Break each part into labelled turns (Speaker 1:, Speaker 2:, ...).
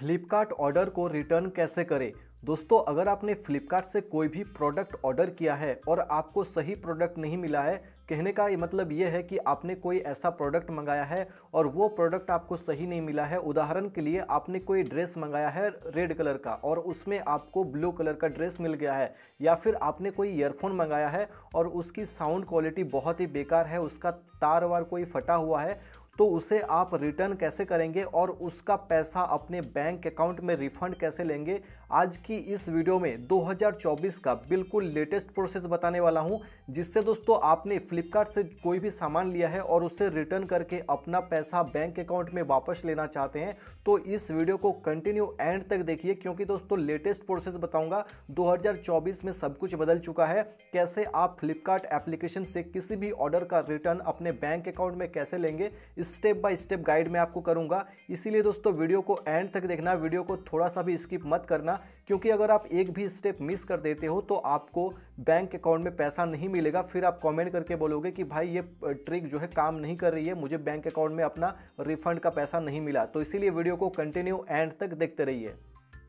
Speaker 1: Flipkart order को return कैसे करें दोस्तों अगर आपने फ्लिपकार्ट से कोई भी प्रोडक्ट ऑर्डर किया है और आपको सही प्रोडक्ट नहीं मिला है कहने का मतलब ये है कि आपने कोई ऐसा प्रोडक्ट मंगाया है और वो प्रोडक्ट आपको सही नहीं मिला है उदाहरण के लिए आपने कोई ड्रेस मंगाया है रेड कलर का और उसमें आपको ब्लू कलर का ड्रेस मिल गया है या फिर आपने कोई ईयरफोन मंगाया है और उसकी साउंड क्वालिटी बहुत ही बेकार है उसका तार वार कोई फटा हुआ है तो उसे आप रिटर्न कैसे करेंगे और उसका पैसा अपने बैंक अकाउंट में रिफंड कैसे लेंगे आज की इस वीडियो में 2024 का बिल्कुल लेटेस्ट प्रोसेस बताने वाला हूं जिससे दोस्तों आपने फ्लिपकार्ट से कोई भी सामान लिया है और उसे रिटर्न करके अपना पैसा बैंक अकाउंट में वापस लेना चाहते हैं तो इस वीडियो को कंटिन्यू एंड तक देखिए क्योंकि दोस्तों लेटेस्ट प्रोसेस बताऊंगा 2024 में सब कुछ बदल चुका है कैसे आप फ्लिपकार्ट एप्लीकेशन से किसी भी ऑर्डर का रिटर्न अपने बैंक अकाउंट में कैसे लेंगे इस स्टेप बाय स्टेप गाइड मैं आपको करूँगा इसीलिए दोस्तों वीडियो को एंड तक देखना वीडियो को थोड़ा सा भी स्किप मत करना क्योंकि अगर आप एक भी स्टेप मिस कर देते हो तो आपको बैंक अकाउंट में पैसा नहीं मिलेगा फिर आप कमेंट करके बोलोगे कि भाई ये ट्रिक जो है काम नहीं कर रही है मुझे बैंक अकाउंट में अपना रिफंड का पैसा नहीं मिला तो इसीलिए वीडियो को कंटिन्यू एंड तक देखते रहिए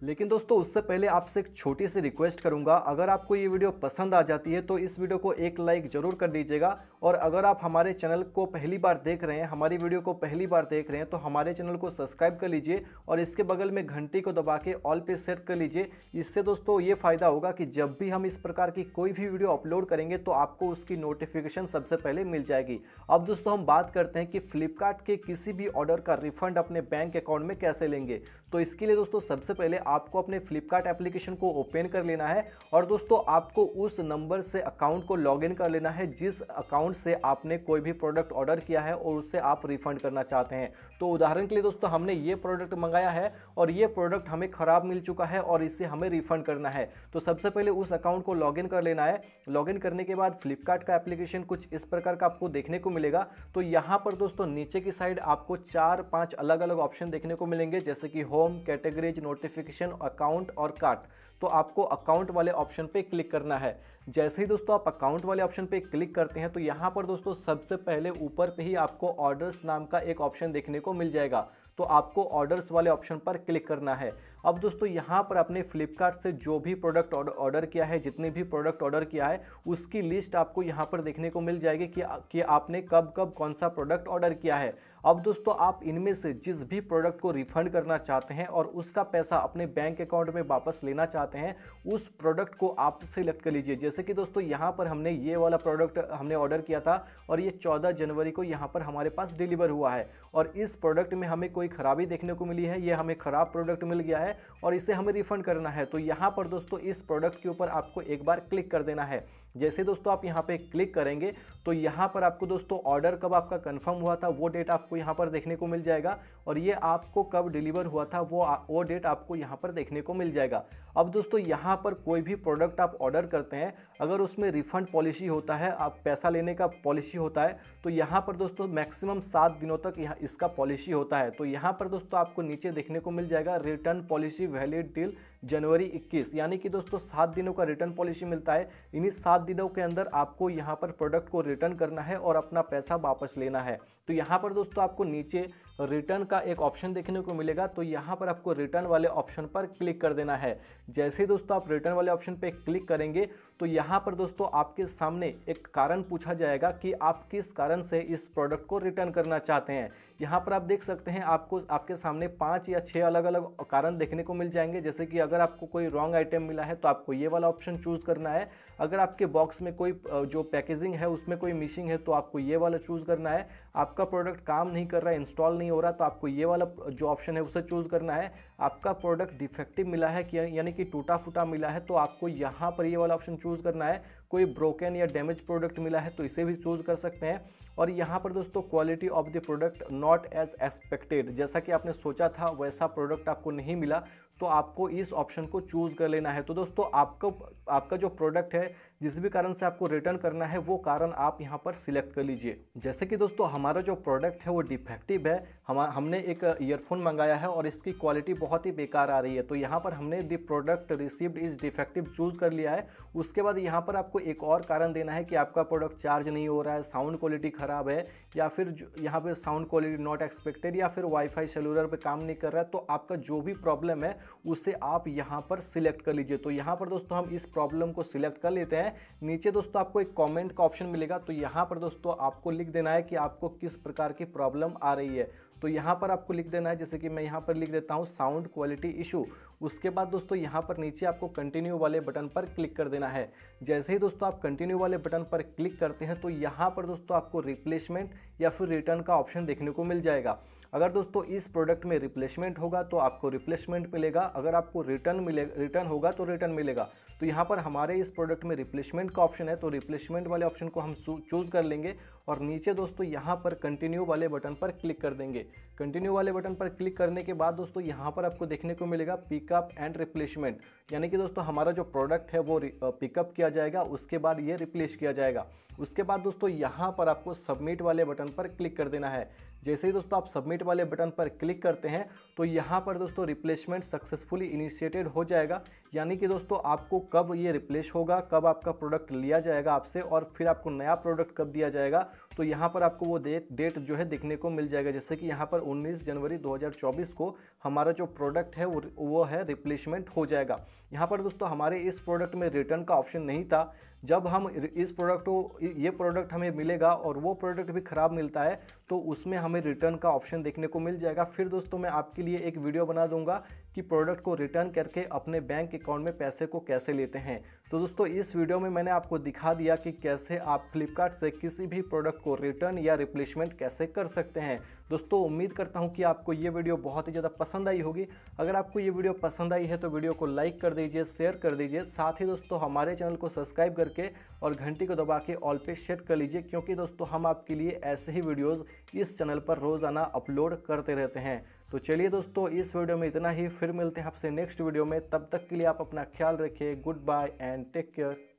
Speaker 1: लेकिन दोस्तों उससे पहले आपसे एक छोटी सी रिक्वेस्ट करूंगा अगर आपको ये वीडियो पसंद आ जाती है तो इस वीडियो को एक लाइक ज़रूर कर दीजिएगा और अगर आप हमारे चैनल को पहली बार देख रहे हैं हमारी वीडियो को पहली बार देख रहे हैं तो हमारे चैनल को सब्सक्राइब कर लीजिए और इसके बगल में घंटी को दबा के ऑल पे सेट कर लीजिए इससे दोस्तों ये फ़ायदा होगा कि जब भी हम इस प्रकार की कोई भी वीडियो अपलोड करेंगे तो आपको उसकी नोटिफिकेशन सबसे पहले मिल जाएगी अब दोस्तों हम बात करते हैं कि फ्लिपकार्ट के किसी भी ऑर्डर का रिफंड अपने बैंक अकाउंट में कैसे लेंगे तो इसके लिए दोस्तों सबसे पहले आपको अपने फ्लिपकार्ट एप्लीकेशन को ओपन कर लेना है और दोस्तों आपको उस नंबर से अकाउंट को लॉगिन कर लेना है जिस अकाउंट से आपने कोई भी प्रोडक्ट ऑर्डर किया है और उससे आप रिफंड करना चाहते हैं तो उदाहरण के लिए दोस्तों हमने ये प्रोडक्ट मंगाया है और ये प्रोडक्ट हमें ख़राब मिल चुका है और इससे हमें रिफंड करना है तो सबसे पहले उस अकाउंट को लॉगिन कर लेना है लॉगिन करने के बाद फ्लिपकार्ट का एप्लीकेशन कुछ इस प्रकार का आपको देखने को मिलेगा तो यहाँ पर दोस्तों नीचे की साइड आपको चार पाँच अलग अलग ऑप्शन देखने को मिलेंगे जैसे कि हो होम कैटेगरीज नोटिफिकेशन अकाउंट और कार्ट तो आपको अकाउंट वाले ऑप्शन पे क्लिक करना है जैसे ही दोस्तों आप अकाउंट वाले ऑप्शन पे क्लिक करते हैं तो यहाँ पर दोस्तों सबसे पहले ऊपर पे ही आपको ऑर्डर्स नाम का एक ऑप्शन देखने को मिल जाएगा तो आपको ऑर्डर्स वाले ऑप्शन पर क्लिक करना है अब दोस्तों यहाँ पर आपने फ्लिपकार्ट से जो भी प्रोडक्ट ऑर्डर किया है जितने भी प्रोडक्ट ऑर्डर किया है उसकी लिस्ट आपको यहाँ पर देखने को मिल जाएगी कि कि आपने कब कब कौन सा प्रोडक्ट ऑर्डर किया है अब दोस्तों आप इनमें से जिस भी प्रोडक्ट को रिफंड करना चाहते हैं और उसका पैसा अपने बैंक अकाउंट में वापस लेना चाहते चाहते हैं उस प्रोडक्ट को आप सिलेक्ट कर लीजिए जैसे कि दोस्तों यहाँ पर हमने ये वाला प्रोडक्ट हमने ऑर्डर किया था और ये चौदह जनवरी को यहाँ पर हमारे पास डिलीवर हुआ है और इस प्रोडक्ट में हमें कोई ख़राबी देखने को मिली है ये हमें ख़राब प्रोडक्ट मिल गया है और इसे हमें रिफ़ंड करना है तो यहाँ पर दोस्तों इस प्रोडक्ट के ऊपर आपको एक बार क्लिक कर देना है जैसे दोस्तों आप यहाँ पे क्लिक करेंगे तो यहाँ पर आपको दोस्तों ऑर्डर कब आपका कंफर्म हुआ था वो डेट आपको यहाँ पर देखने को मिल जाएगा और ये आपको कब डिलीवर हुआ था वो वो डेट आपको यहाँ पर देखने को मिल जाएगा अब दोस्तों यहाँ पर कोई भी प्रोडक्ट आप ऑर्डर करते हैं अगर उसमें रिफंड पॉलिसी होता है आप पैसा लेने का पॉलिसी होता है तो यहाँ पर दोस्तों मैक्सिमम सात दिनों तक यहाँ इसका पॉलिसी होता है तो यहाँ पर दोस्तों आपको नीचे देखने को मिल जाएगा रिटर्न पॉलिसी वैलिड डील जनवरी 21 यानी कि दोस्तों सात दिनों का रिटर्न पॉलिसी मिलता है इन्हीं सात दिनों के अंदर आपको यहाँ पर प्रोडक्ट को रिटर्न करना है और अपना पैसा वापस लेना है तो यहाँ पर दोस्तों आपको नीचे रिटर्न का एक ऑप्शन देखने को मिलेगा तो यहाँ पर आपको रिटर्न वाले ऑप्शन पर क्लिक कर देना है जैसे दोस्तों आप रिटर्न वाले ऑप्शन पर क्लिक करेंगे तो यहाँ पर दोस्तों आपके सामने एक कारण पूछा जाएगा कि आप किस कारण से इस प्रोडक्ट को रिटर्न करना चाहते हैं यहाँ पर आप देख सकते हैं आपको आपके सामने पाँच या छः अलग अलग कारण देखने को मिल जाएंगे जैसे कि अगर आपको कोई रॉन्ग आइटम मिला है तो आपको ये वाला ऑप्शन चूज़ करना है अगर आपके बॉक्स में कोई जो पैकेजिंग है उसमें कोई मिसिंग है तो आपको ये वाला चूज़ करना है आपका प्रोडक्ट काम नहीं कर रहा है इंस्टॉल नहीं हो रहा तो आपको ये वाला जो ऑप्शन है उसे चूज़ करना है आपका प्रोडक्ट डिफेक्टिव मिला है कि यानी कि टूटा फूटा मिला है तो आपको यहाँ पर ये वाला ऑप्शन चूज़ करना है कोई ब्रोकन या डैमेज प्रोडक्ट मिला है तो इसे भी चूज़ कर सकते हैं और यहाँ पर दोस्तों quality of the product not as expected जैसा कि आपने सोचा था वैसा प्रोडक्ट आपको नहीं मिला तो आपको इस ऑप्शन को चूज़ कर लेना है तो दोस्तों आपको आपका जो प्रोडक्ट है जिस भी कारण से आपको रिटर्न करना है वो कारण आप यहाँ पर सिलेक्ट कर लीजिए जैसे कि दोस्तों हमारा जो प्रोडक्ट है वो डिफेक्टिव है हम हमने एक ईयरफोन मंगाया है और इसकी क्वालिटी बहुत ही बेकार आ रही है तो यहाँ पर हमने the product received is defective choose कर लिया है उसके बाद यहाँ पर आपको एक और कारण देना है कि आपका प्रोडक्ट चार्ज नहीं हो रहा है साउंड क्वालिटी ख़राब है या फिर यहाँ पर साउंड क्वालिटी नॉट एक्सपेक्टेड या फिर वाईफाई सेलुलर पर काम नहीं कर रहा है तो आपका जो भी प्रॉब्लम है उसे आप यहाँ पर सिलेक्ट कर लीजिए तो यहाँ पर दोस्तों हम इस प्रॉब्लम को सिलेक्ट कर लेते हैं है नीचे दोस्तों आपको एक कमेंट का ऑप्शन मिलेगा तो यहाँ पर दोस्तों आपको लिख देना है कि आपको किस प्रकार की प्रॉब्लम आ रही है तो यहाँ पर आपको लिख देना है जैसे कि मैं यहाँ पर लिख देता हूँ साउंड क्वालिटी इशू उसके बाद दोस्तों यहाँ पर नीचे आपको कंटिन्यू वाले बटन पर क्लिक कर देना है जैसे ही दोस्तों आप कंटिन्यू वाले बटन पर क्लिक करते हैं तो यहाँ पर दोस्तों आपको रिप्लेसमेंट या फिर रिटर्न का ऑप्शन देखने को मिल जाएगा अगर दोस्तों इस प्रोडक्ट में रिप्लेसमेंट होगा तो आपको रिप्लेसमेंट मिलेगा अगर आपको रिटर्न मिले रिटर्न होगा तो रिटर्न मिलेगा तो यहाँ पर हमारे इस प्रोडक्ट में रिप्लेसमेंट का ऑप्शन है तो रिप्लेसमेंट वाले ऑप्शन को हम चूज़ कर लेंगे और नीचे दोस्तों यहाँ पर कंटिन्यू वाले बटन पर क्लिक कर देंगे कंटिन्यू वाले बटन पर क्लिक करने के बाद दोस्तों यहाँ पर आपको देखने को मिलेगा पिकअप एंड रिप्लेसमेंट यानी कि दोस्तों हमारा जो प्रोडक्ट है वो पिकअप किया जाएगा उसके बाद ये रिप्लेस किया जाएगा उसके बाद दोस्तों यहाँ पर आपको सबमिट वाले बटन पर क्लिक कर देना है जैसे ही दोस्तों आप सबमिट वाले बटन पर क्लिक करते हैं तो यहाँ पर दोस्तों रिप्लेसमेंट सक्सेसफुली इनिशिएटेड हो जाएगा यानी कि दोस्तों आपको कब ये रिप्लेस होगा कब आपका प्रोडक्ट लिया जाएगा आपसे और फिर आपको नया प्रोडक्ट कब दिया जाएगा तो यहाँ पर आपको वो डेट डेट जो है देखने को मिल जाएगा जैसे कि यहाँ पर 19 जनवरी 2024 को हमारा जो प्रोडक्ट है वो वो है रिप्लेसमेंट हो जाएगा यहाँ पर दोस्तों हमारे इस प्रोडक्ट में रिटर्न का ऑप्शन नहीं था जब हम इस प्रोडक्ट को ये प्रोडक्ट हमें मिलेगा और वो प्रोडक्ट भी ख़राब मिलता है तो उसमें हमें रिटर्न का ऑप्शन देखने को मिल जाएगा फिर दोस्तों मैं आपके लिए लिए एक वीडियो बना दूंगा कि प्रोडक्ट को रिटर्न करके अपने बैंक अकाउंट में पैसे को कैसे लेते हैं तो दोस्तों इस वीडियो में मैंने आपको दिखा दिया कि कैसे आप फ्लिपकार्ट से किसी भी प्रोडक्ट को रिटर्न या रिप्लेसमेंट कैसे कर सकते हैं दोस्तों उम्मीद करता हूँ कि आपको ये वीडियो बहुत ही ज़्यादा पसंद आई होगी अगर आपको ये वीडियो पसंद आई है तो वीडियो को लाइक कर दीजिए शेयर कर दीजिए साथ ही दोस्तों हमारे चैनल को सब्सक्राइब करके और घंटी को दबा के ऑल पे शेयर कर लीजिए क्योंकि दोस्तों हम आपके लिए ऐसे ही वीडियोज़ इस चैनल पर रोज़ाना अपलोड करते रहते हैं तो चलिए दोस्तों इस वीडियो में इतना ही फिर मिलते हैं आपसे नेक्स्ट वीडियो में तब तक के लिए आप अपना ख्याल रखिए goodbye and take care